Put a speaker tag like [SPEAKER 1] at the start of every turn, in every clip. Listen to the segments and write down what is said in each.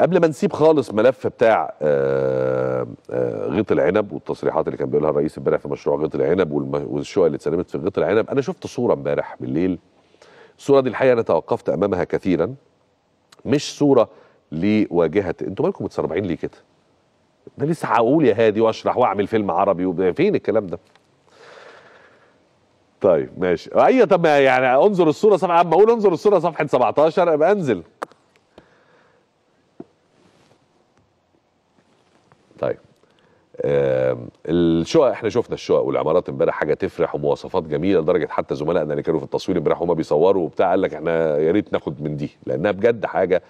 [SPEAKER 1] قبل ما نسيب خالص ملف بتاع آه، آه، غيط العنب والتصريحات اللي كان بيقولها الرئيس امبارح في مشروع غيط العنب والشقق اللي اتسلمت في غيط العنب انا شفت صوره امبارح بالليل الصوره دي الحقيقه انا توقفت امامها كثيرا مش صوره لواجهه انتوا مالكم متسربعين ليه كده؟ ده لسه هقول يا هادي واشرح واعمل فيلم عربي فين الكلام ده؟ طيب ماشي ايوه طب يعني انظر الصوره صفحه اما اقول انظر الصوره صفحه 17 ابقى انزل طيب الشقق احنا شفنا الشقق والعمارات امبارح حاجه تفرح ومواصفات جميله لدرجه حتى زملائنا اللي كانوا في التصوير امبارح هما بيصوروا وبتاع قال لك احنا يا ريت ناخد من دي لانها بجد حاجه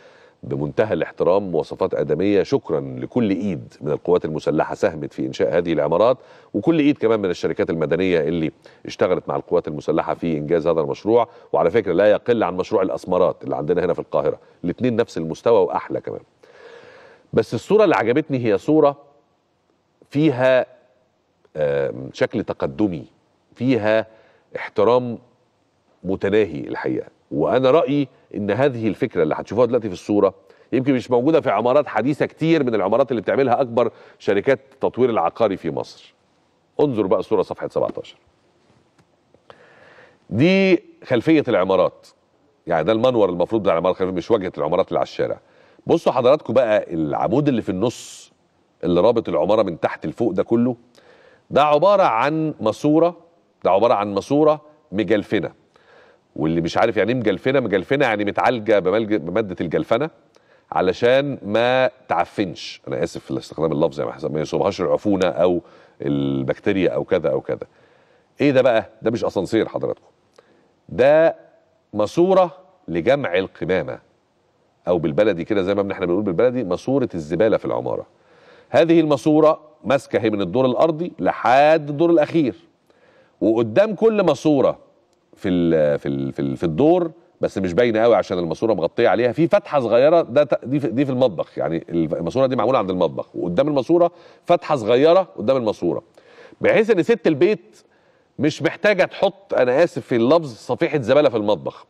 [SPEAKER 1] بمنتهى الاحترام مواصفات ادميه شكرا لكل ايد من القوات المسلحه ساهمت في انشاء هذه العمارات وكل ايد كمان من الشركات المدنيه اللي اشتغلت مع القوات المسلحه في انجاز هذا المشروع وعلى فكره لا يقل عن مشروع الاسمرات اللي عندنا هنا في القاهره الاثنين نفس المستوى واحلى كمان بس الصورة اللي عجبتني هي صورة فيها شكل تقدمي فيها احترام متناهي الحقيقة وأنا رأيي إن هذه الفكرة اللي هتشوفوها دلوقتي في الصورة يمكن مش موجودة في عمارات حديثة كتير من العمارات اللي بتعملها أكبر شركات التطوير العقاري في مصر انظر بقى الصورة صفحة 17 دي خلفية العمارات يعني ده المنور المفروض ده العمارات مش واجهة العمارات اللي على الشارع بصوا حضراتكم بقى العمود اللي في النص اللي رابط العماره من تحت لفوق ده كله ده عباره عن ماسوره ده عباره عن ماسوره مجلفنه واللي مش عارف يعني ايه مجلفنه مجلفنه يعني متعالجه بماده الجلفنه علشان ما تعفنش انا اسف في الاستخدام اللفظ يعني ما يصيبهاش العفونه او البكتيريا او كذا او كذا ايه ده بقى ده مش اسانسير حضراتكم ده ماسوره لجمع القمامه او بالبلدي كده زي ما احنا بنقول بالبلدي ماسوره الزباله في العماره هذه الماسوره ماسكه من الدور الارضي لحد الدور الاخير وقدام كل ماسوره في الـ في الـ في, الـ في الدور بس مش باينه قوي عشان الماسوره مغطيه عليها في فتحه صغيره ده دي في, دي في المطبخ يعني الماسوره دي معموله عند المطبخ وقدام الماسوره فتحه صغيره قدام الماسوره بحيث ان ست البيت مش محتاجه تحط انا اسف في اللفظ صفيحه زباله في المطبخ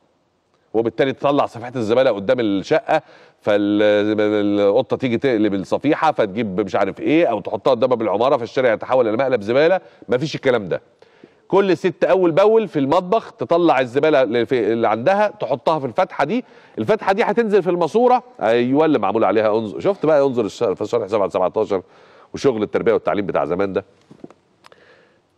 [SPEAKER 1] وبالتالي تطلع صفيحه الزباله قدام الشقه فالقطه تيجي تقلب الصفيحه فتجيب مش عارف ايه او تحطها قدامها بالعماره فالشارع يتحول الى مقلب زباله مفيش الكلام ده كل ست اول باول في المطبخ تطلع الزباله اللي عندها تحطها في الفتحه دي الفتحه دي هتنزل في الماسوره ايوه اللي معمول عليها انظر شفت بقى انظر في شرح 7 17 وشغل التربيه والتعليم بتاع زمان ده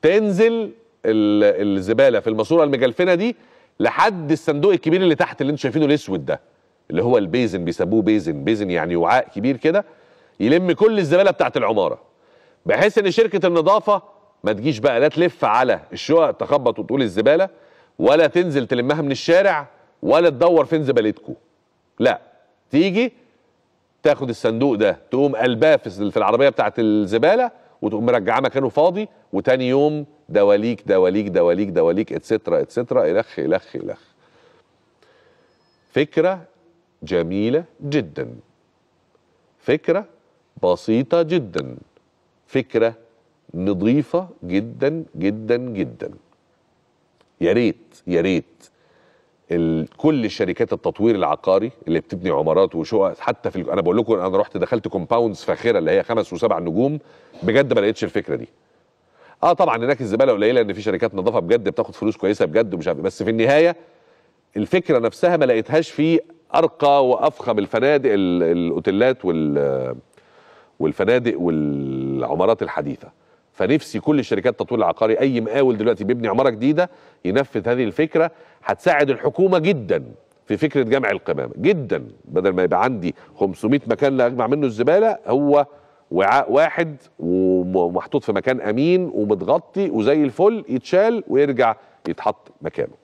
[SPEAKER 1] تنزل الزباله في الماسوره المجلفنه دي لحد الصندوق الكبير اللي تحت اللي انتوا شايفينه الاسود ده اللي هو البيزن بيسموه بيزن بيزن يعني وعاء كبير كده يلم كل الزباله بتاعت العماره بحيث ان شركه النظافه ما تجيش بقى لا تلف على الشقق تخبط وتقول الزباله ولا تنزل تلمها من الشارع ولا تدور فين زبالتكم لا تيجي تاخد الصندوق ده تقوم قلباه في العربيه بتاعت الزباله وتقوم مرجعاه مكانه فاضي وتاني يوم دواليك دواليك دواليك دواليك اتسترا اتسترا الخ الخ الخ فكره جميله جدا فكره بسيطه جدا فكره نظيفه جدا جدا جدا يا ريت يا ريت كل شركات التطوير العقاري اللي بتبني عمارات وشقق حتى في انا بقول لكم انا رحت دخلت كومباوندز فاخره اللي هي خمس وسبع نجوم بجد ما لقيتش الفكره دي اه طبعا هناك الزباله قليله لان في شركات نظافه بجد بتاخد فلوس كويسه بجد ومش عارف إيه. بس في النهايه الفكره نفسها ما لقيتهاش في ارقى وافخم الفنادق الاوتيلات وال والفنادق والعمارات الحديثه فنفسي كل الشركات التطوير العقاري اي مقاول دلوقتي بيبني عماره جديده ينفذ هذه الفكره هتساعد الحكومه جدا في فكره جمع القمامه جدا بدل ما يبقى عندي 500 مكان لا اجمع منه الزباله هو وعاء واحد و ومحطوط في مكان امين ومتغطي وزي الفل يتشال ويرجع يتحط مكانه